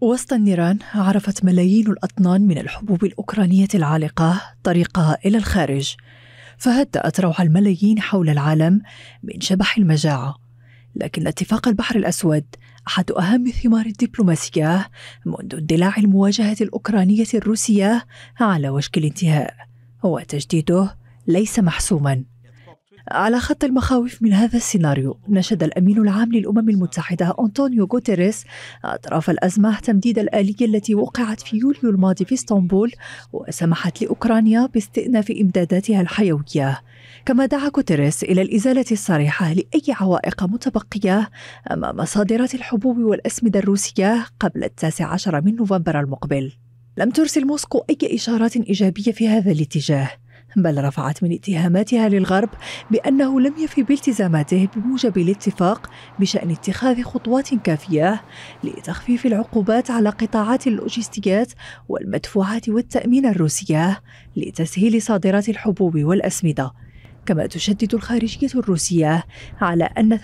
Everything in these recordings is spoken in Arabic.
وسط النيران عرفت ملايين الأطنان من الحبوب الأوكرانية العالقة طريقها إلى الخارج فهدأت روح الملايين حول العالم من شبح المجاعة لكن اتفاق البحر الأسود أحد أهم ثمار الدبلوماسية منذ اندلاع المواجهة الأوكرانية الروسية على وشك الانتهاء وتجديده ليس محسوما على خط المخاوف من هذا السيناريو نشد الأمين العام للأمم المتحدة أنطونيو غوتيريس أطراف الأزمة تمديد الآلية التي وقعت في يوليو الماضي في اسطنبول وسمحت لأوكرانيا باستئناف إمداداتها الحيوية كما دعا غوتيريس إلى الإزالة الصريحة لأي عوائق متبقية أمام مصادرات الحبوب والأسمدة الروسية قبل التاسع عشر من نوفمبر المقبل لم ترسل موسكو أي إشارات إيجابية في هذا الاتجاه بل رفعت من اتهاماتها للغرب بأنه لم يفي بالتزاماته بموجب الاتفاق بشأن اتخاذ خطوات كافية لتخفيف العقوبات على قطاعات اللوجستيات والمدفوعات والتأمين الروسية لتسهيل صادرات الحبوب والأسمدة كما تشدد الخارجية الروسية على أن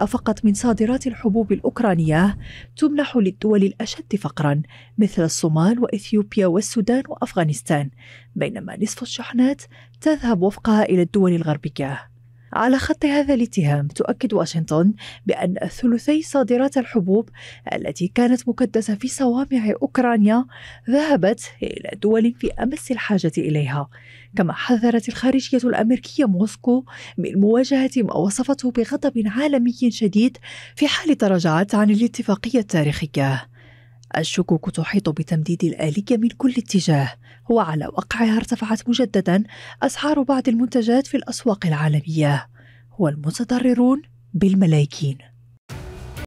3% فقط من صادرات الحبوب الأوكرانية تمنح للدول الأشد فقرا مثل الصومال وإثيوبيا والسودان وأفغانستان بينما نصف الشحنات تذهب وفقها إلى الدول الغربية على خط هذا الاتهام تؤكد واشنطن بأن ثلثي صادرات الحبوب التي كانت مكدسة في صوامع أوكرانيا ذهبت إلى دول في أمس الحاجة إليها كما حذرت الخارجية الأمريكية موسكو من مواجهة ما وصفته بغضب عالمي شديد في حال تراجعت عن الاتفاقية التاريخية الشكوك تحيط بتمديد الآلية من كل اتجاه وعلى وقعها ارتفعت مجددا أسعار بعض المنتجات في الأسواق العالمية والمتضررون بالملايكين